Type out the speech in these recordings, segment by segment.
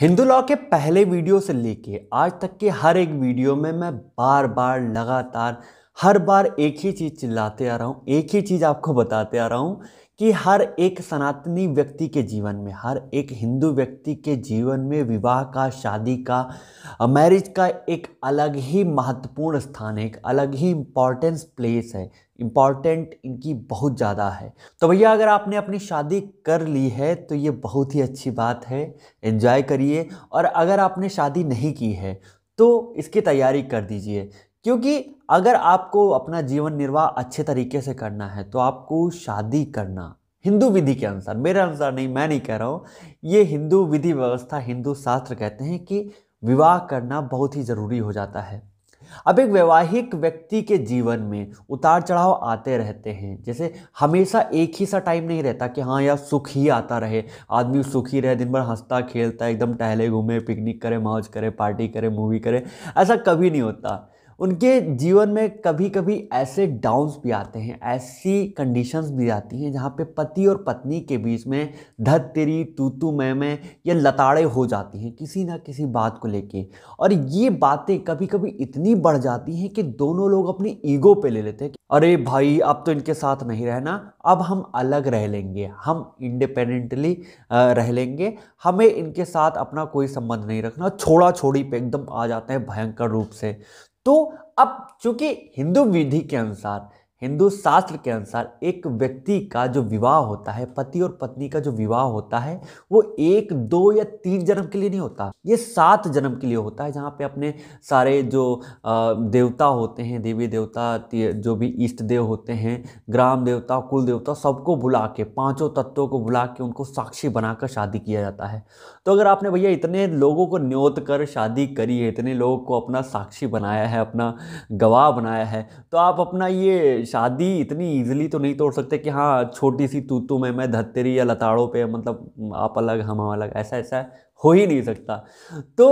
Hindu law के पहले video से लेके आज तक के हर एक वीडियो में मैं बार बार लगातार हर बार एक ही चीज़ चिल्लाते आ रहा हूँ एक ही चीज़ आपको बताते आ रहा हूँ कि हर एक सनातनी व्यक्ति के जीवन में हर एक हिंदू व्यक्ति के जीवन में विवाह का शादी का मैरिज का एक अलग ही महत्वपूर्ण स्थान है एक अलग ही इम्पॉर्टेंस प्लेस है इम्पॉर्टेंट इनकी बहुत ज़्यादा है तो भैया अगर आपने अपनी शादी कर ली है तो ये बहुत ही अच्छी बात है एंजॉय करिए और अगर आपने शादी नहीं की है तो इसकी तैयारी कर दीजिए क्योंकि अगर आपको अपना जीवन निर्वाह अच्छे तरीके से करना है तो आपको शादी करना हिंदू विधि के अनुसार मेरे अनुसार नहीं मैं नहीं कह रहा हूँ ये हिंदू विधि व्यवस्था हिंदू शास्त्र कहते हैं कि विवाह करना बहुत ही ज़रूरी हो जाता है अब एक वैवाहिक व्यक्ति के जीवन में उतार चढ़ाव आते रहते हैं जैसे हमेशा एक ही सा टाइम नहीं रहता कि हाँ यार सुख ही आता रहे आदमी सुखी रहे दिन भर हंसता खेलता एकदम टहले घूमे पिकनिक करे मौज करे पार्टी करे मूवी करे ऐसा कभी नहीं होता उनके जीवन में कभी कभी ऐसे डाउन्स भी आते हैं ऐसी कंडीशंस भी आती हैं जहाँ पे पति और पत्नी के बीच में धत तेरी तू तू मैं मैं ये लताड़े हो जाती हैं किसी ना किसी बात को लेके और ये बातें कभी कभी इतनी बढ़ जाती हैं कि दोनों लोग अपनी ईगो पे ले लेते हैं अरे भाई अब तो इनके साथ नहीं रहना अब हम अलग रह लेंगे हम इंडिपेंडेंटली रह लेंगे हमें इनके साथ अपना कोई संबंध नहीं रखना छोड़ा छोड़ी पे एकदम आ जाते हैं भयंकर रूप से तो अब चूंकि हिंदू विधि के अनुसार हिंदू शास्त्र के अनुसार एक व्यक्ति का जो विवाह होता है पति और पत्नी का जो विवाह होता है वो एक दो या तीन जन्म के लिए नहीं होता ये सात जन्म के लिए होता है जहाँ पे अपने सारे जो देवता होते हैं देवी देवता जो भी इष्ट देव होते हैं ग्राम देवता कुल देवता सबको बुला के पाँचों तत्वों को बुला के उनको साक्षी बनाकर शादी किया जाता है तो अगर आपने भैया इतने लोगों को न्योत कर शादी करी है इतने लोगों को अपना साक्षी बनाया है अपना गवाह बनाया है तो आप अपना ये शादी इतनी इजीली तो नहीं तोड़ सकते कि हाँ छोटी सी तूतू में मैं धत्तेरी या लताड़ों पे मतलब आप अलग हम अलग ऐसा ऐसा हो ही नहीं सकता तो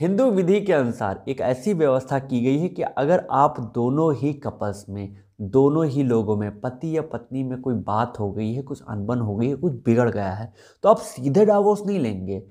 हिंदू विधि के अनुसार एक ऐसी व्यवस्था की गई है कि अगर आप दोनों ही कपल्स में दोनों ही लोगों में पति या पत्नी में कोई बात हो गई है कुछ अनबन हो गई है कुछ बिगड़ गया है तो आप सीधे डावोर्स नहीं लेंगे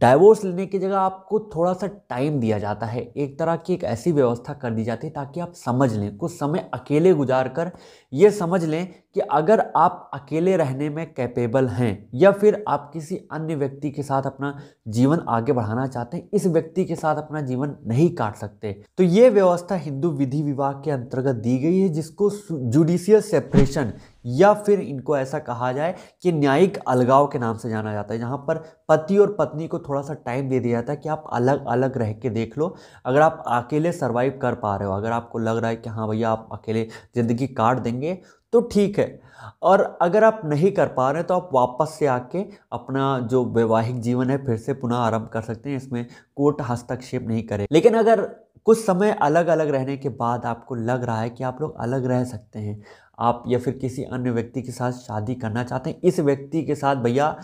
डाइवोर्स लेने की जगह आपको थोड़ा सा टाइम दिया जाता है एक तरह की एक ऐसी व्यवस्था कर दी जाती है ताकि आप समझ लें कुछ समय अकेले गुजार कर ये समझ लें कि अगर आप अकेले रहने में कैपेबल हैं या फिर आप किसी अन्य व्यक्ति के साथ अपना जीवन आगे बढ़ाना चाहते हैं इस व्यक्ति के साथ अपना जीवन नहीं काट सकते तो ये व्यवस्था हिंदू विधि विभाग के अंतर्गत दी गई है जिसको जुडिशियल सेपरेशन या फिर इनको ऐसा कहा जाए कि न्यायिक अलगाव के नाम से जाना जाता है जहाँ पर पति और पत्नी को थोड़ा सा टाइम दे दिया जाता है कि आप अलग अलग रह के देख लो अगर आप अकेले सर्वाइव कर पा रहे हो अगर आपको लग रहा है कि हाँ भैया आप अकेले ज़िंदगी काट देंगे तो ठीक है और अगर आप नहीं कर पा रहे तो आप वापस से आके अपना जो वैवाहिक जीवन है फिर से पुनः आरंभ कर सकते हैं इसमें कोर्ट हस्तक्षेप नहीं करे लेकिन अगर कुछ समय अलग अलग रहने के बाद आपको लग रहा है कि आप लोग अलग रह सकते हैं आप या फिर किसी अन्य व्यक्ति के साथ शादी करना चाहते हैं इस व्यक्ति के साथ भैया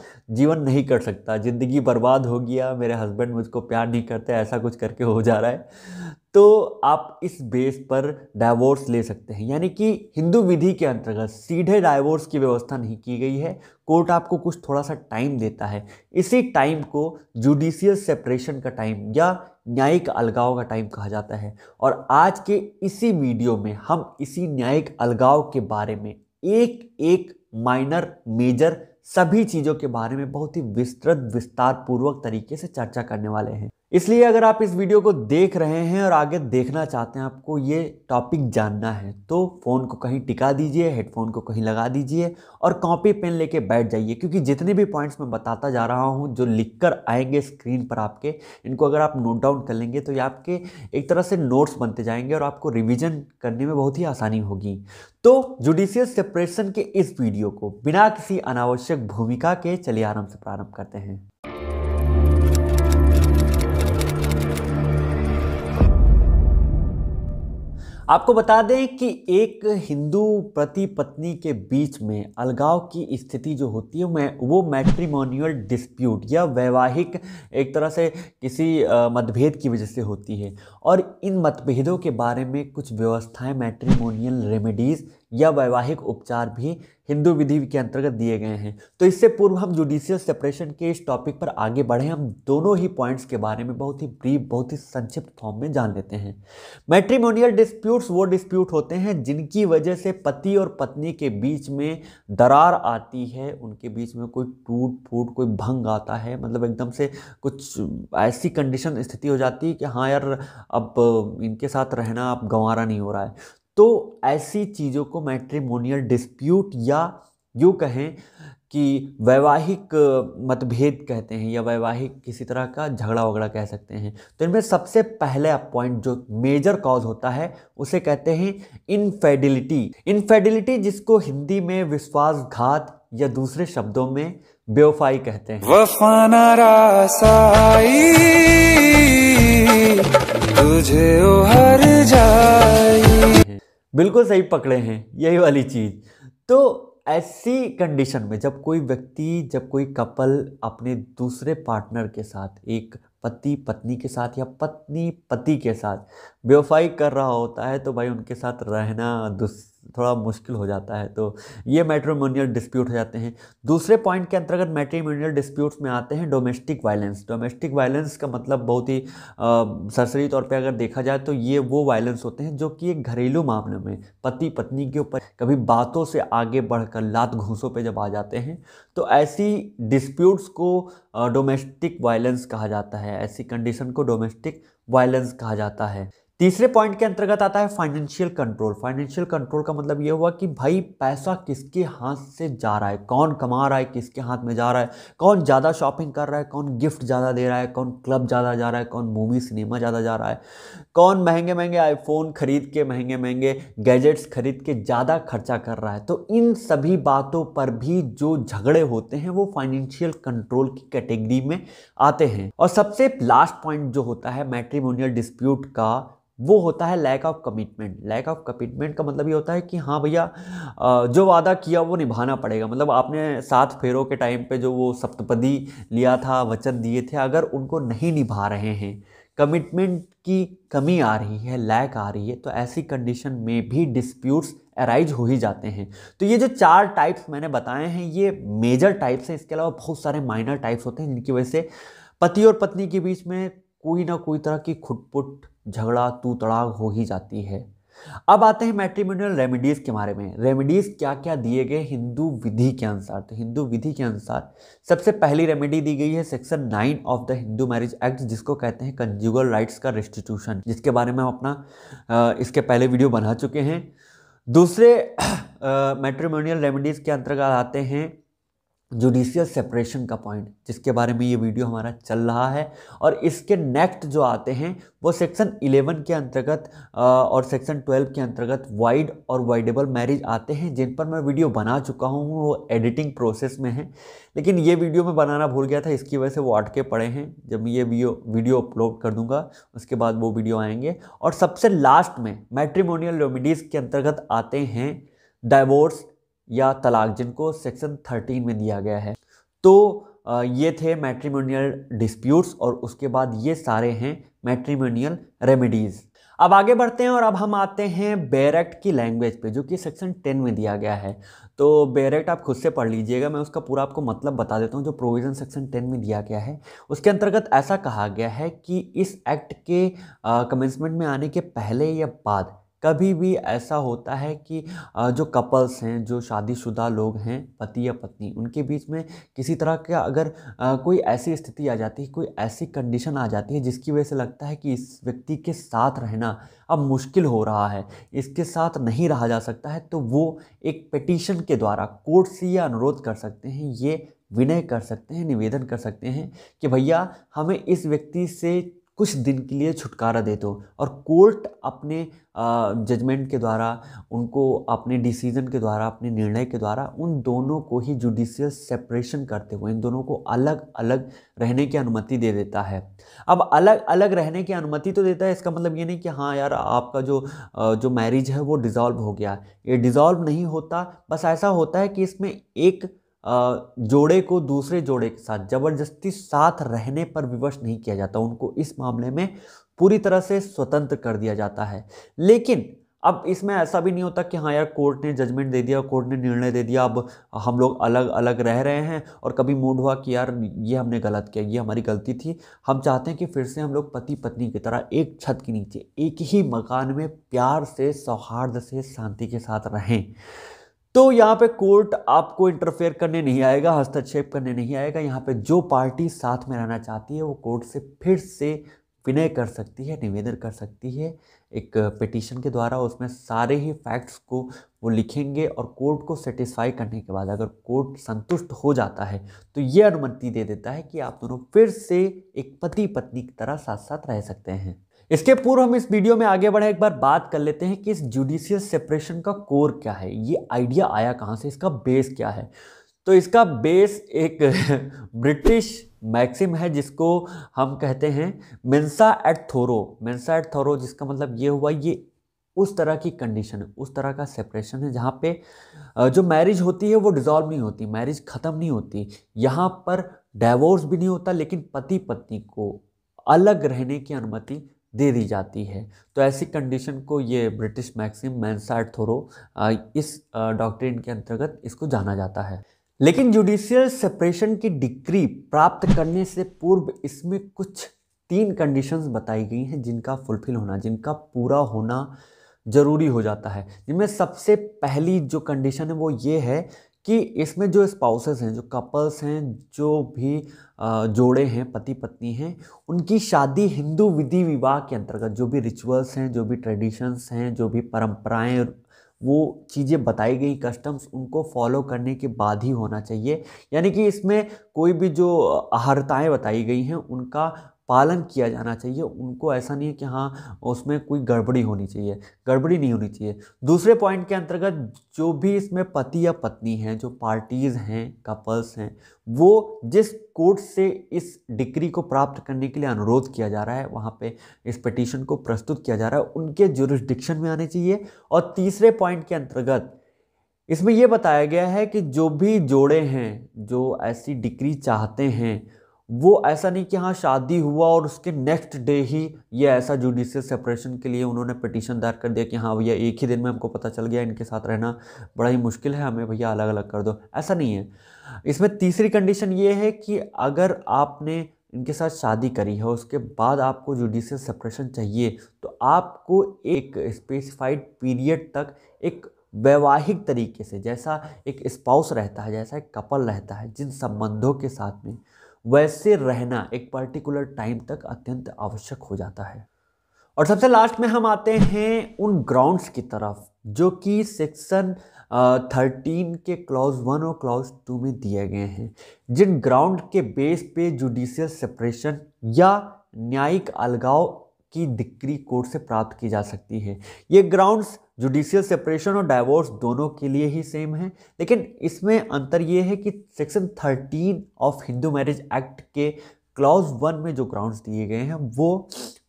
जीवन नहीं कर सकता ज़िंदगी बर्बाद हो गया मेरे हस्बैंड मुझको प्यार नहीं करते ऐसा कुछ करके हो जा रहा है तो आप इस बेस पर डाइवोर्स ले सकते हैं यानी कि हिंदू विधि के अंतर्गत सीधे डाइवोर्स की व्यवस्था नहीं की गई है कोर्ट आपको कुछ थोड़ा सा टाइम देता है इसी टाइम को जुडिशियल सेपरेशन का टाइम या न्यायिक अलगाव का टाइम कहा जाता है और आज के इसी वीडियो में हम इसी न्यायिक अलगाव के बारे में एक एक माइनर मेजर सभी चीज़ों के बारे में बहुत ही विस्तृत विस्तारपूर्वक तरीके से चर्चा करने वाले हैं इसलिए अगर आप इस वीडियो को देख रहे हैं और आगे देखना चाहते हैं आपको ये टॉपिक जानना है तो फ़ोन को कहीं टिका दीजिए हेडफोन को कहीं लगा दीजिए और कॉपी पेन लेके बैठ जाइए क्योंकि जितने भी पॉइंट्स मैं बताता जा रहा हूँ जो लिख कर आएंगे स्क्रीन पर आपके इनको अगर आप नोट डाउन कर लेंगे तो ये आपके एक तरह से नोट्स बनते जाएंगे और आपको रिविज़न करने में बहुत ही आसानी होगी तो जुडिशियल सेपरेशन के इस वीडियो को बिना किसी अनावश्यक भूमिका के चलिए आराम से प्रारंभ करते हैं आपको बता दें कि एक हिंदू पति पत्नी के बीच में अलगाव की स्थिति जो होती है मैं वो मैट्रीमोनियल डिस्प्यूट या वैवाहिक एक तरह से किसी मतभेद की वजह से होती है और इन मतभेदों के बारे में कुछ व्यवस्थाएं मैट्रीमोनियल रेमेडीज़ या वैवाहिक उपचार भी हिंदू विधि के अंतर्गत दिए गए हैं तो इससे पूर्व हम जुडिशियल सेपरेशन के इस टॉपिक पर आगे बढ़े हम दोनों ही पॉइंट्स के बारे में बहुत ही ब्रीफ बहुत ही संक्षिप्त फॉर्म में जान लेते हैं मैट्रीमोनियल डिस्प्यूट्स वो डिस्प्यूट होते हैं जिनकी वजह से पति और पत्नी के बीच में दरार आती है उनके बीच में कोई टूट फूट कोई भंग आता है मतलब एकदम से कुछ ऐसी कंडीशन स्थिति हो जाती है कि हाँ यार अब इनके साथ रहना अब गंवारा नहीं हो रहा है तो ऐसी चीज़ों को मैट्रिमोनियल डिस्प्यूट या यूँ कहें कि वैवाहिक मतभेद कहते हैं या वैवाहिक किसी तरह का झगड़ा वगड़ा कह सकते हैं तो इनमें सबसे पहले पॉइंट जो मेजर कॉज होता है उसे कहते हैं इनफेडिलिटी इनफेडिलिटी जिसको हिंदी में विश्वासघात या दूसरे शब्दों में बेवफाई कहते हैं वफाना रासाई तुझे हर जा बिल्कुल सही पकड़े हैं यही वाली चीज़ तो ऐसी कंडीशन में जब कोई व्यक्ति जब कोई कपल अपने दूसरे पार्टनर के साथ एक पति पत्नी के साथ या पत्नी पति के साथ बेवफाई कर रहा होता है तो भाई उनके साथ रहना दुस थोड़ा मुश्किल हो जाता है तो ये मेट्रोमोनियल डिस्प्यूट हो जाते हैं दूसरे पॉइंट के अंतर्गत मेट्रीमोनियल डिस्प्यूट्स में आते हैं डोमेस्टिक वायलेंस डोमेस्टिक वायलेंस का मतलब बहुत ही सरसरी तौर पे अगर देखा जाए तो ये वो वायलेंस होते हैं जो कि एक घरेलू मामले में पति पत्नी के ऊपर कभी बातों से आगे बढ़कर लात घूसों पर जब आ जाते हैं तो ऐसी डिस्प्यूट्स को डोमेस्टिक वायलेंस कहा जाता है ऐसी कंडीशन को डोमेस्टिक वायलेंस कहा जाता है तीसरे पॉइंट के अंतर्गत आता है फाइनेंशियल कंट्रोल फाइनेंशियल कंट्रोल का मतलब ये हुआ कि भाई पैसा किसके हाथ से जा रहा है कौन कमा रहा है किसके हाथ में जा रहा है कौन ज़्यादा शॉपिंग कर रहा है कौन गिफ्ट ज़्यादा दे रहा है कौन क्लब ज़्यादा जा रहा है कौन मूवी सिनेमा ज़्यादा जा रहा है कौन महंगे महंगे आईफोन खरीद के महंगे महंगे गैजेट्स खरीद के ज़्यादा खर्चा कर रहा है तो इन सभी बातों पर भी जो झगड़े होते हैं वो फाइनेंशियल कंट्रोल की कैटेगरी में आते हैं और सबसे लास्ट पॉइंट जो होता है मैट्रीमोनियल डिस्प्यूट का वो होता है lack of commitment lack of commitment का मतलब ये होता है कि हाँ भैया जो वादा किया वो निभाना पड़ेगा मतलब आपने सात फेरों के टाइम पे जो वो सप्तपदी लिया था वचन दिए थे अगर उनको नहीं निभा रहे हैं कमिटमेंट की कमी आ रही है लैक आ रही है तो ऐसी कंडीशन में भी डिस्प्यूट्स अराइज हो ही जाते हैं तो ये जो चार टाइप्स मैंने बताए हैं ये मेजर टाइप्स हैं इसके अलावा बहुत सारे माइनर टाइप्स होते हैं जिनकी वजह से पति और पत्नी के बीच में कोई ना कोई तरह की खुटपुट झगड़ा तू तड़ाग हो ही जाती है अब आते हैं मैट्रीमोनियल रेमेडीज़ के बारे में रेमेडीज़ क्या क्या दिए गए हिंदू विधि के अनुसार तो हिंदू विधि के अनुसार सबसे पहली रेमेडी दी गई है section nine of the Hindu marriage act जिसको कहते हैं कंज्यूगल राइट्स का रिस्टिट्यूशन जिसके बारे में हम अपना इसके पहले वीडियो बना चुके हैं दूसरे मैट्रीमोनियल रेमेडीज़ के अंतर्गत आते हैं जुडिशियल सेपरेशन का पॉइंट जिसके बारे में ये वीडियो हमारा चल रहा है और इसके नेक्स्ट जो आते हैं वो सेक्शन 11 के अंतर्गत और सेक्शन 12 के अंतर्गत वाइड और वाइडेबल मैरिज आते हैं जिन पर मैं वीडियो बना चुका हूँ वो एडिटिंग प्रोसेस में है लेकिन ये वीडियो मैं बनाना भूल गया था इसकी वजह से वो अटके पड़े हैं जब ये वीडियो अपलोड कर दूँगा उसके बाद वो वीडियो आएंगे और सबसे लास्ट में मैट्रीमोनियल रेमिडीज़ के अंतर्गत आते हैं डाइवोर्स या तलाक जिनको सेक्शन थर्टीन में दिया गया है तो ये थे मैट्रीमोनियल डिस्प्यूट्स और उसके बाद ये सारे हैं मैट्रीमोनियल रेमेडीज़ अब आगे बढ़ते हैं और अब हम आते हैं बेरेक्ट की लैंग्वेज पे जो कि सेक्शन टेन में दिया गया है तो बेरेक्ट आप खुद से पढ़ लीजिएगा मैं उसका पूरा आपको मतलब बता देता हूँ जो प्रोविज़न सेक्शन टेन में दिया गया है उसके अंतर्गत ऐसा कहा गया है कि इस एक्ट के कमेंसमेंट में आने के पहले या बाद कभी भी ऐसा होता है कि जो कपल्स हैं जो शादीशुदा लोग हैं पति या पत्नी उनके बीच में किसी तरह का अगर कोई ऐसी स्थिति आ जाती है कोई ऐसी कंडीशन आ जाती है जिसकी वजह से लगता है कि इस व्यक्ति के साथ रहना अब मुश्किल हो रहा है इसके साथ नहीं रहा जा सकता है तो वो एक पिटीशन के द्वारा कोर्ट से ये अनुरोध कर सकते हैं ये विनय कर सकते हैं निवेदन कर सकते हैं कि भैया हमें इस व्यक्ति से कुछ दिन के लिए छुटकारा दे दो और कोर्ट अपने जजमेंट के द्वारा उनको अपने डिसीजन के द्वारा अपने निर्णय के द्वारा उन दोनों को ही जुडिशियल सेपरेशन करते हुए इन दोनों को अलग अलग रहने की अनुमति दे देता है अब अलग अलग रहने की अनुमति तो देता है इसका मतलब ये नहीं कि हाँ यार आपका जो जो मैरिज है वो डिज़ोल्व हो गया ये डिज़ोल्व नहीं होता बस ऐसा होता है कि इसमें एक जोड़े को दूसरे जोड़े के साथ ज़बरदस्ती साथ रहने पर विवश नहीं किया जाता उनको इस मामले में पूरी तरह से स्वतंत्र कर दिया जाता है लेकिन अब इसमें ऐसा भी नहीं होता कि हाँ यार कोर्ट ने जजमेंट दे दिया कोर्ट ने निर्णय दे दिया अब हम लोग अलग अलग रह रहे हैं और कभी मूड हुआ कि यार ये हमने गलत किया ये हमारी गलती थी हम चाहते हैं कि फिर से हम लोग पति पत्नी की तरह एक छत के नीचे एक ही मकान में प्यार से सौहार्द से शांति के साथ रहें तो यहाँ पे कोर्ट आपको इंटरफेयर करने नहीं आएगा हस्तक्षेप करने नहीं आएगा यहाँ पे जो पार्टी साथ में रहना चाहती है वो कोर्ट से फिर से विनय कर सकती है निवेदन कर सकती है एक पिटिशन के द्वारा उसमें सारे ही फैक्ट्स को वो लिखेंगे और कोर्ट को सेटिस्फाई करने के बाद अगर कोर्ट संतुष्ट हो जाता है तो ये अनुमति दे देता है कि आप दोनों फिर से एक पति पत्नी की तरह साथ साथ रह सकते हैं इसके पूर्व हम इस वीडियो में आगे बढ़े एक बार बात कर लेते हैं कि इस जुडिशियल सेपरेशन का कोर क्या है ये आइडिया आया कहाँ से इसका बेस क्या है तो इसका बेस एक ब्रिटिश मैक्सिम है जिसको हम कहते हैं मिन्सा एट थोरो मिन्सा एट थोरो जिसका मतलब ये हुआ ये उस तरह की कंडीशन है उस तरह का सेपरेशन है जहाँ पे जो मैरिज होती है वो डिज़ोल्व नहीं होती मैरिज ख़त्म नहीं होती यहाँ पर डाइवोर्स भी नहीं होता लेकिन पति पत्नी को अलग रहने की अनुमति दे दी जाती है तो ऐसी कंडीशन को ये ब्रिटिश मैक्सिम मैंसार्ड थोरो इस डॉक्ट्रिन के अंतर्गत इसको जाना जाता है लेकिन जुडिशियल सेपरेशन की डिग्री प्राप्त करने से पूर्व इसमें कुछ तीन कंडीशंस बताई गई हैं जिनका फुलफिल होना जिनका पूरा होना ज़रूरी हो जाता है जिनमें सबसे पहली जो कंडीशन है वो ये है कि इसमें जो स्पाउसेस हैं जो कपल्स हैं जो भी जोड़े हैं पति पत्नी हैं उनकी शादी हिंदू विधि विवाह के अंतर्गत जो भी रिचुअल्स हैं जो भी ट्रेडिशंस हैं जो भी परंपराएं वो चीज़ें बताई गई कस्टम्स उनको फॉलो करने के बाद ही होना चाहिए यानी कि इसमें कोई भी जो आहरताएँ बताई गई हैं उनका पालन किया जाना चाहिए उनको ऐसा नहीं है कि हाँ उसमें कोई गड़बड़ी होनी चाहिए गड़बड़ी नहीं होनी चाहिए दूसरे पॉइंट के अंतर्गत जो भी इसमें पति या पत्नी हैं जो पार्टीज़ हैं कपल्स हैं वो जिस कोर्ट से इस डिग्री को प्राप्त करने के लिए अनुरोध किया जा रहा है वहाँ पे इस पटिशन को प्रस्तुत किया जा रहा है उनके जुरिस्डिक्शन में आने चाहिए और तीसरे पॉइंट के अंतर्गत इसमें यह बताया गया है कि जो भी जोड़े हैं जो ऐसी डिग्री चाहते हैं वो ऐसा नहीं कि हाँ शादी हुआ और उसके नेक्स्ट डे ही ये ऐसा जुडिशियल सेपरेशन के लिए उन्होंने पिटीशन दायर कर दिया कि हाँ भैया एक ही दिन में हमको पता चल गया इनके साथ रहना बड़ा ही मुश्किल है हमें भैया अलग अलग कर दो ऐसा नहीं है इसमें तीसरी कंडीशन ये है कि अगर आपने इनके साथ शादी करी है उसके बाद आपको जुडिशियल सेपरेशन चाहिए तो आपको एक स्पेसिफाइड पीरियड तक एक वैवाहिक तरीके से जैसा एक स्पाउस रहता है जैसा एक कपल रहता है जिन संबंधों के साथ में वैसे रहना एक पर्टिकुलर टाइम तक अत्यंत आवश्यक हो जाता है और सबसे लास्ट में हम आते हैं उन ग्राउंड्स की तरफ जो कि सेक्शन थर्टीन के क्लॉज वन और क्लॉज टू में दिए गए हैं जिन ग्राउंड के बेस पे जुडिशियल सेपरेशन या न्यायिक अलगाव की डिग्री कोर्ट से प्राप्त की जा सकती है ये ग्राउंड्स जुडिशियल सेपरेशन और डाइवोर्स दोनों के लिए ही सेम है लेकिन इसमें अंतर ये है कि section thirteen of Hindu marriage act के क्लॉज वन में जो ग्राउंड्स दिए गए हैं वो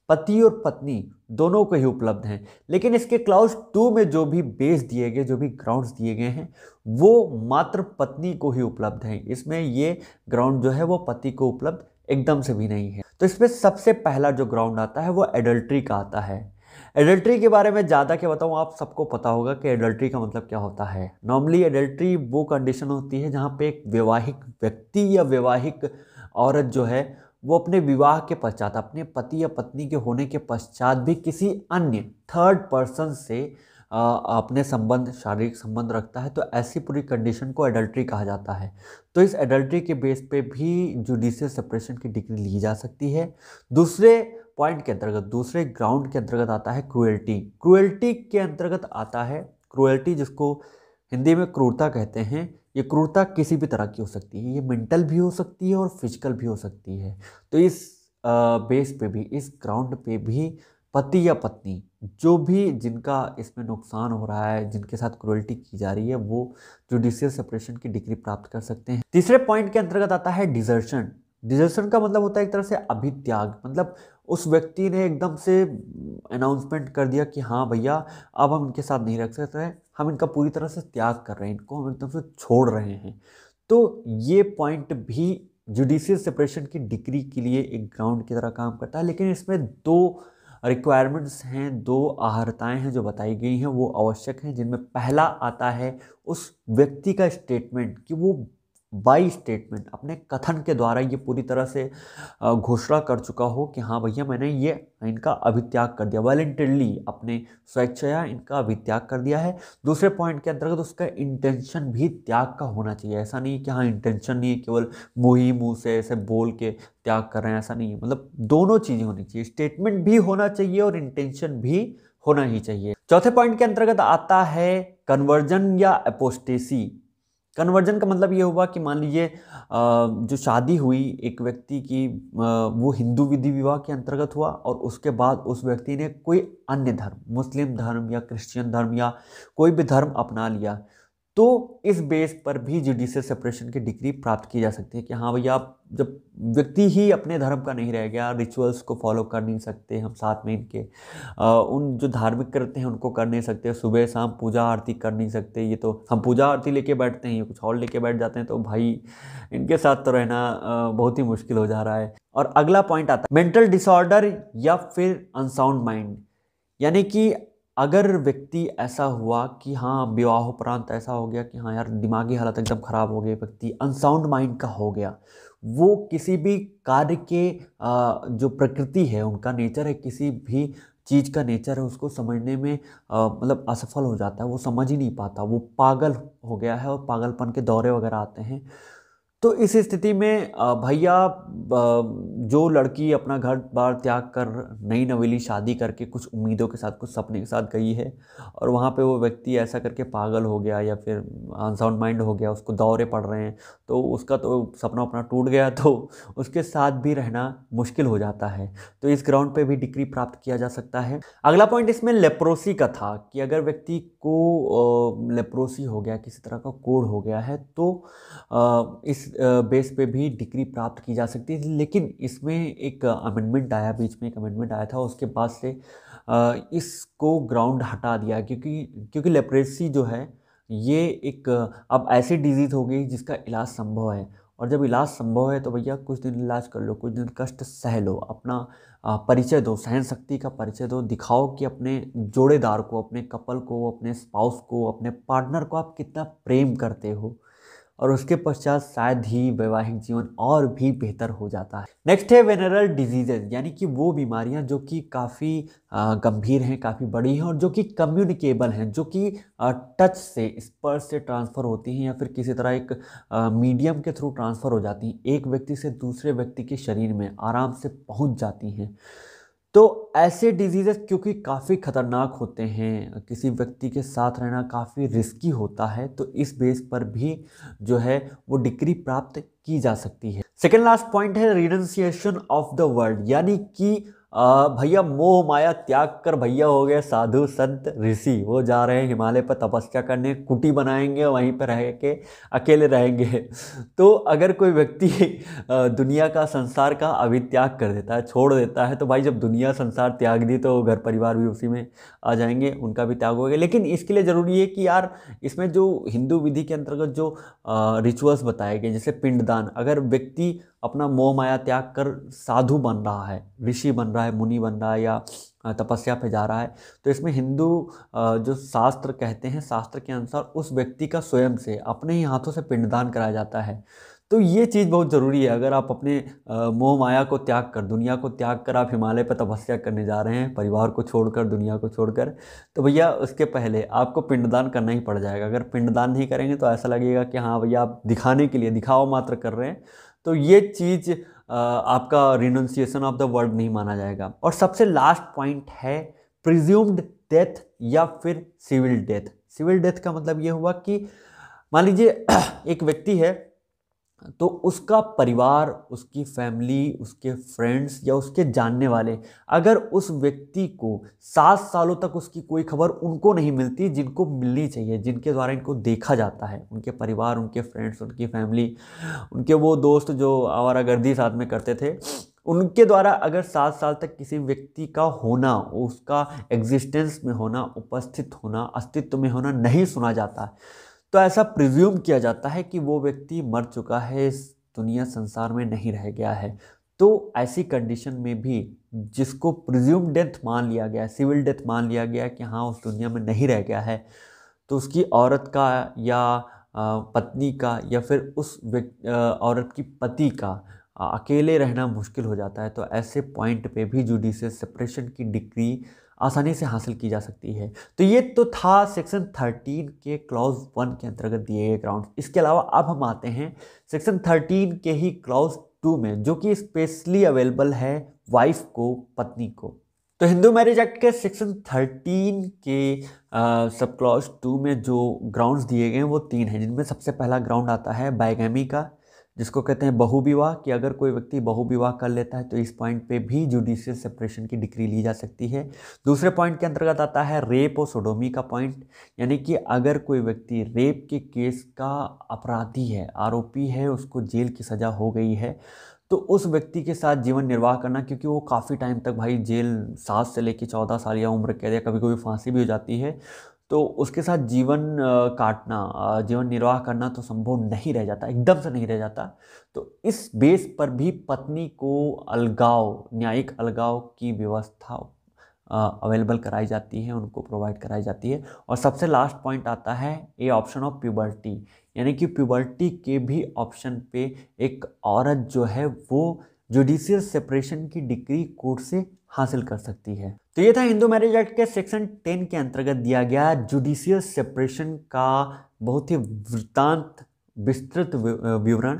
पति और पत्नी दोनों को ही उपलब्ध हैं लेकिन इसके क्लाउज टू में जो भी बेस दिए गए जो भी ग्राउंड्स दिए गए हैं वो मात्र पत्नी को ही उपलब्ध हैं इसमें ये ग्राउंड जो है वो पति को उपलब्ध एकदम से भी नहीं है तो इसमें सबसे पहला जो ग्राउंड आता है वो एडल्ट्री का आता है एडल्ट्री के बारे में ज़्यादा क्या बताऊँ आप सबको पता होगा कि एडल्ट्री का मतलब क्या होता है नॉर्मली एडल्ट्री वो कंडीशन होती है जहाँ पे एक वैवाहिक व्यक्ति या वैवाहिक औरत जो है वो अपने विवाह के पश्चात अपने पति या पत्नी के होने के पश्चात भी किसी अन्य थर्ड पर्सन से अपने संबंध शारीरिक संबंध रखता है तो ऐसी पूरी कंडीशन को एडल्ट्री कहा जाता है तो इस एडल्ट्री के बेस पे भी जुडिशियल सेपरेशन की डिग्री ली जा सकती है दूसरे पॉइंट के अंतर्गत दूसरे ग्राउंड के अंतर्गत आता है क्रुएल्टी क्रुएल्टी के अंतर्गत आता है क्रुएल्टी जिसको हिंदी में क्रूरता कहते हैं ये क्रूरता किसी भी तरह की हो सकती है ये मेंटल भी हो सकती है और फिजिकल भी हो सकती है तो इस बेस पे भी इस ग्राउंड पे भी पति या पत्नी जो भी जिनका इसमें नुकसान हो रहा है जिनके साथ क्रुअल्टी की जा रही है वो जुडिशियल सेपरेशन की डिग्री प्राप्त कर सकते हैं तीसरे पॉइंट के अंतर्गत आता है डिजर्शन डिजर्शन का मतलब होता है एक तरह से अभित्याग मतलब उस व्यक्ति ने एकदम से अनाउंसमेंट कर दिया कि हाँ भैया अब हम इनके साथ नहीं रख सकते हैं हम इनका पूरी तरह से त्याग कर रहे हैं इनको हम एकदम से छोड़ रहे हैं तो ये पॉइंट भी जुडिशियल सेपरेशन की डिग्री के लिए एक ग्राउंड की तरह काम करता है लेकिन इसमें दो रिक्वायरमेंट्स हैं दो आहरताएं हैं जो बताई गई हैं वो आवश्यक हैं जिनमें पहला आता है उस व्यक्ति का स्टेटमेंट कि वो बाई स्टेटमेंट अपने कथन के द्वारा ये पूरी तरह से घोषणा कर चुका हो कि हाँ भैया मैंने ये इनका अभित्याग कर दिया वॉलेंटरली अपने स्वेच्छया इनका अभित्याग कर दिया है दूसरे पॉइंट के अंतर्गत उसका इंटेंशन भी त्याग का होना चाहिए ऐसा नहीं कि हाँ इंटेंशन नहीं है केवल मुँह ही मुँह से ऐसे बोल के त्याग कर रहे हैं ऐसा नहीं है मतलब दोनों चीज़ें होनी चाहिए स्टेटमेंट भी होना चाहिए और इंटेंशन भी होना ही चाहिए चौथे पॉइंट के अंतर्गत आता है कन्वर्जन या एपोस्टेसी कन्वर्जन का मतलब ये हुआ कि मान लीजिए जो शादी हुई एक व्यक्ति की वो हिंदू विधि विवाह के अंतर्गत हुआ और उसके बाद उस व्यक्ति ने कोई अन्य धर्म मुस्लिम धर्म या क्रिश्चियन धर्म या कोई भी धर्म अपना लिया तो इस बेस पर भी जुडिशियल सेपरेशन की डिग्री प्राप्त की जा सकती है कि हाँ भैया आप जब व्यक्ति ही अपने धर्म का नहीं रह गया रिचुअल्स को फॉलो कर नहीं सकते हम साथ में इनके आ, उन जो धार्मिक करते हैं उनको कर नहीं सकते सुबह शाम पूजा आरती कर नहीं सकते ये तो हम पूजा आरती लेके बैठते हैं ये कुछ और लेके बैठ जाते हैं तो भाई इनके साथ तो रहना बहुत ही मुश्किल हो जा रहा है और अगला पॉइंट आता है मेंटल डिसऑर्डर या फिर अनसाउंड माइंड यानी कि अगर व्यक्ति ऐसा हुआ कि हाँ विवाह उपरांत ऐसा हो गया कि हाँ यार दिमागी हालत एकदम ख़राब हो गई व्यक्ति अनसाउंड माइंड का हो गया वो किसी भी कार्य के जो प्रकृति है उनका नेचर है किसी भी चीज़ का नेचर है उसको समझने में मतलब असफल हो जाता है वो समझ ही नहीं पाता वो पागल हो गया है और पागलपन के दौरे वगैरह आते हैं तो इस स्थिति में भैया जो लड़की अपना घर बार त्याग कर नई नवेली शादी करके कुछ उम्मीदों के साथ कुछ सपने के साथ गई है और वहाँ पे वो व्यक्ति ऐसा करके पागल हो गया या फिर अनसाउंड माइंड हो गया उसको दौरे पड़ रहे हैं तो उसका तो सपना अपना टूट गया तो उसके साथ भी रहना मुश्किल हो जाता है तो इस ग्राउंड पर भी डिग्री प्राप्त किया जा सकता है अगला पॉइंट इसमें लेप्रोसी का था कि अगर व्यक्ति को लेप्रोसी हो गया किसी तरह का कोड हो गया है तो इस बेस पे भी डिग्री प्राप्त की जा सकती है लेकिन इसमें एक अमेंडमेंट आया बीच में एक अमेंडमेंट आया था उसके बाद से इसको ग्राउंड हटा दिया क्योंकि क्योंकि लेप्रेसी जो है ये एक अब ऐसी डिजीज़ हो गई जिसका इलाज संभव है और जब इलाज संभव है तो भैया कुछ दिन इलाज कर लो कुछ दिन कष्ट सह लो अपना परिचय दो सहन शक्ति का परिचय दो दिखाओ कि अपने जोड़ेदार को अपने कपल को अपने स्पाउस को अपने पार्टनर को आप कितना प्रेम करते हो और उसके पश्चात शायद ही वैवाहिक जीवन और भी बेहतर हो जाता है नेक्स्ट है वेनरल डिजीजेज यानी कि वो बीमारियां जो कि काफ़ी गंभीर हैं काफ़ी बड़ी हैं और जो कि कम्युनिकेबल हैं जो कि टच से स्पर्श से ट्रांसफ़र होती हैं या फिर किसी तरह एक मीडियम के थ्रू ट्रांसफ़र हो जाती हैं एक व्यक्ति से दूसरे व्यक्ति के शरीर में आराम से पहुँच जाती हैं तो ऐसे डिजीज़ क्योंकि काफ़ी ख़तरनाक होते हैं किसी व्यक्ति के साथ रहना काफ़ी रिस्की होता है तो इस बेस पर भी जो है वो डिग्री प्राप्त की जा सकती है सेकेंड लास्ट पॉइंट है रिनंसिएशन ऑफ द वर्ल्ड यानी कि भैया मोह माया त्याग कर भैया हो गए साधु संत ऋषि वो जा रहे हैं हिमालय पर तपस्या करने कुटी बनाएंगे वहीं पर रह के अकेले रहेंगे तो अगर कोई व्यक्ति दुनिया का संसार का अभी त्याग कर देता है छोड़ देता है तो भाई जब दुनिया संसार त्याग दी तो घर परिवार भी उसी में आ जाएंगे उनका भी त्याग हो गया लेकिन इसके लिए ज़रूरी है कि यार इसमें जो हिंदू विधि के अंतर्गत जो रिचुअल्स बताए गए जैसे पिंडदान अगर व्यक्ति अपना मोह माया त्याग कर साधु बन रहा है ऋषि बन रहा है है मुनि बन रहा है या तपस्या पे जा रहा है तो इसमें हिंदू जो शास्त्र कहते हैं शास्त्र के अनुसार उस व्यक्ति का स्वयं से अपने ही हाथों से पिंडदान कराया जाता है तो ये चीज़ बहुत ज़रूरी है अगर आप अपने मोह माया को त्याग कर दुनिया को त्याग कर आप हिमालय पर तपस्या करने जा रहे हैं परिवार को छोड़कर दुनिया को छोड़कर तो भैया उसके पहले आपको पिंडदान करना ही पड़ जाएगा अगर पिंडदान नहीं करेंगे तो ऐसा लगेगा कि हाँ भैया आप दिखाने के लिए दिखावा मात्र कर रहे हैं तो ये चीज़ आपका रिनउंसिएशन ऑफ द वर्ड नहीं माना जाएगा और सबसे लास्ट पॉइंट है प्रिज्यूम्ड डेथ या फिर सिविल डेथ सिविल डेथ का मतलब ये हुआ कि मान लीजिए एक व्यक्ति है तो उसका परिवार उसकी फैमिली उसके फ्रेंड्स या उसके जानने वाले अगर उस व्यक्ति को सात सालों तक उसकी कोई खबर उनको नहीं मिलती जिनको मिलनी चाहिए जिनके द्वारा इनको देखा जाता है उनके परिवार उनके फ्रेंड्स उनकी फैमिली उनके वो दोस्त जो आवारा गर्दी साथ में करते थे उनके द्वारा अगर सात साल तक किसी व्यक्ति का होना उसका एग्जिस्टेंस में होना उपस्थित होना अस्तित्व में होना नहीं सुना जाता तो ऐसा प्रिज्यूम किया जाता है कि वो व्यक्ति मर चुका है इस दुनिया संसार में नहीं रह गया है तो ऐसी कंडीशन में भी जिसको प्रिज्यूम डेथ मान लिया गया सिविल डेथ मान लिया गया कि हाँ उस दुनिया में नहीं रह गया है तो उसकी औरत का या पत्नी का या फिर उस औरत की पति का अकेले रहना मुश्किल हो जाता है तो ऐसे पॉइंट पे भी जुडिशियल सेपरेशन की डिग्री आसानी से हासिल की जा सकती है तो ये तो था सेक्शन थर्टीन के क्लॉज वन के अंतर्गत दिए गए ग्राउंड इसके अलावा अब हम आते हैं सेक्शन थर्टीन के ही क्लॉज टू में जो कि स्पेशली अवेलेबल है वाइफ को पत्नी को तो हिंदू मैरिज एक्ट के सेक्शन थर्टीन के सब क्लॉज टू में जो ग्राउंड्स दिए गए हैं वो तीन हैं जिनमें सबसे पहला ग्राउंड आता है बायगैमी का जिसको कहते हैं बहुविवाह कि अगर कोई व्यक्ति बहुविवाह कर लेता है तो इस पॉइंट पे भी जुडिशियल सेपरेशन की डिग्री ली जा सकती है दूसरे पॉइंट के अंतर्गत आता है रेप और सोडोमी का पॉइंट यानी कि अगर कोई व्यक्ति रेप के केस का अपराधी है आरोपी है उसको जेल की सज़ा हो गई है तो उस व्यक्ति के साथ जीवन निर्वाह करना क्योंकि वो काफ़ी टाइम तक भाई जेल सात से लेकर चौदह साल या उम्र कैद या कभी कभी फांसी भी हो जाती है तो उसके साथ जीवन काटना जीवन निर्वाह करना तो संभव नहीं रह जाता एकदम से नहीं रह जाता तो इस बेस पर भी पत्नी को अलगाव न्यायिक अलगाव की व्यवस्था अवेलेबल कराई जाती है उनको प्रोवाइड कराई जाती है और सबसे लास्ट पॉइंट आता है ए ऑप्शन ऑफ प्यूबर्टी यानी कि प्यूबर्टी के भी ऑप्शन पे एक औरत जो है वो जुडिशियल सेपरेशन की डिग्री कोर्ट से हासिल कर सकती है तो ये था हिंदू मैरिज एक्ट के सेक्शन टेन के अंतर्गत दिया गया जुडिशियल सेपरेशन का बहुत ही वृत्तांत विस्तृत विवरण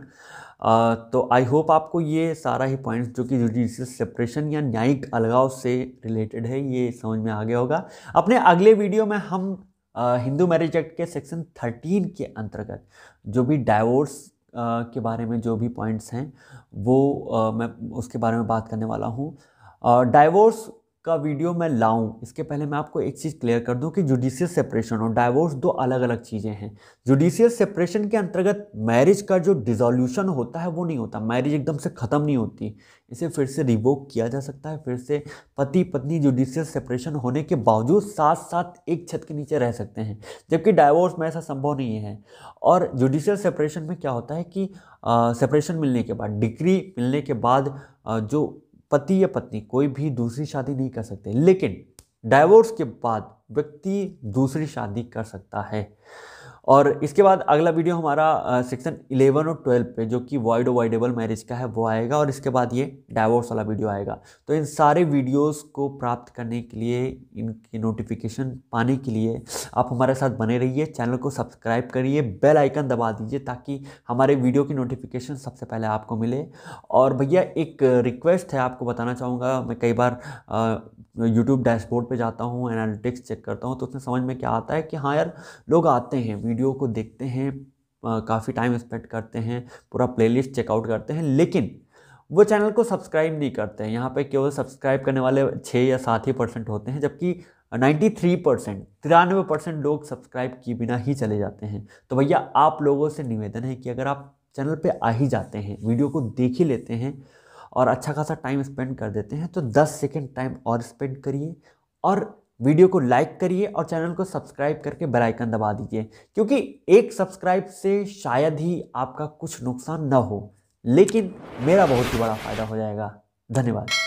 तो आई होप आपको ये सारा ही पॉइंट्स जो कि जुडिशियल सेपरेशन या न्यायिक अलगाव से रिलेटेड है ये समझ में आ गया होगा अपने अगले वीडियो में हम हिंदू मैरिज एक्ट के सेक्शन थर्टीन के अंतर्गत जो भी डाइवोर्स के बारे में जो भी पॉइंट्स हैं वो मैं उसके बारे में बात करने वाला हूँ डाइवोर्स का वीडियो मैं लाऊं इसके पहले मैं आपको एक चीज़ क्लियर कर दूं कि जुडिशियल सेपरेशन और डाइवोर्स दो अलग अलग चीज़ें हैं जुडिशियल सेपरेशन के अंतर्गत मैरिज का जो डिजोल्यूशन होता है वो नहीं होता मैरिज एकदम से ख़त्म नहीं होती इसे फिर से रिवोक किया जा सकता है फिर से पति पत्नी जुडिशियल सेपरेशन होने के बावजूद साथ साथ एक छत के नीचे रह सकते हैं जबकि डाइवोर्स में ऐसा संभव नहीं है और जुडिशियल सेपरेशन में क्या होता है कि सेपरेशन मिलने के बाद डिग्री मिलने के बाद जो पति या पत्नी कोई भी दूसरी शादी नहीं कर सकते लेकिन डाइवोर्स के बाद व्यक्ति दूसरी शादी कर सकता है और इसके बाद अगला वीडियो हमारा सेक्शन इलेवन और ट्वेल्व पे जो कि वाइड वाइडेबल मैरिज का है वो आएगा और इसके बाद ये डाइवोर्स वाला वीडियो आएगा तो इन सारे वीडियोस को प्राप्त करने के लिए इनकी नोटिफिकेशन पाने के लिए आप हमारे साथ बने रहिए चैनल को सब्सक्राइब करिए बेल आइकन दबा दीजिए ताकि हमारे वीडियो की नोटिफिकेशन सबसे पहले आपको मिले और भैया एक रिक्वेस्ट है आपको बताना चाहूँगा मैं कई बार यूट्यूब डैशबोर्ड पर जाता हूँ एनालिटिक्स चेक करता हूँ तो उसमें समझ में क्या आता है कि हाँ यार लोग आते हैं वीडियो को देखते हैं काफ़ी टाइम स्पेंड करते हैं पूरा प्लेलिस्ट चेकआउट करते हैं लेकिन वो चैनल को सब्सक्राइब नहीं करते हैं यहाँ पे केवल सब्सक्राइब करने वाले छः या सात ही परसेंट होते हैं जबकि 93 परसेंट तिरानवे परसेंट लोग सब्सक्राइब किए बिना ही चले जाते हैं तो भैया आप लोगों से निवेदन है कि अगर आप चैनल पे आ ही जाते हैं वीडियो को देख ही लेते हैं और अच्छा खासा टाइम स्पेंड कर देते हैं तो दस सेकेंड टाइम और स्पेंड करिए और वीडियो को लाइक करिए और चैनल को सब्सक्राइब करके बेल आइकन दबा दीजिए क्योंकि एक सब्सक्राइब से शायद ही आपका कुछ नुकसान ना हो लेकिन मेरा बहुत ही बड़ा फ़ायदा हो जाएगा धन्यवाद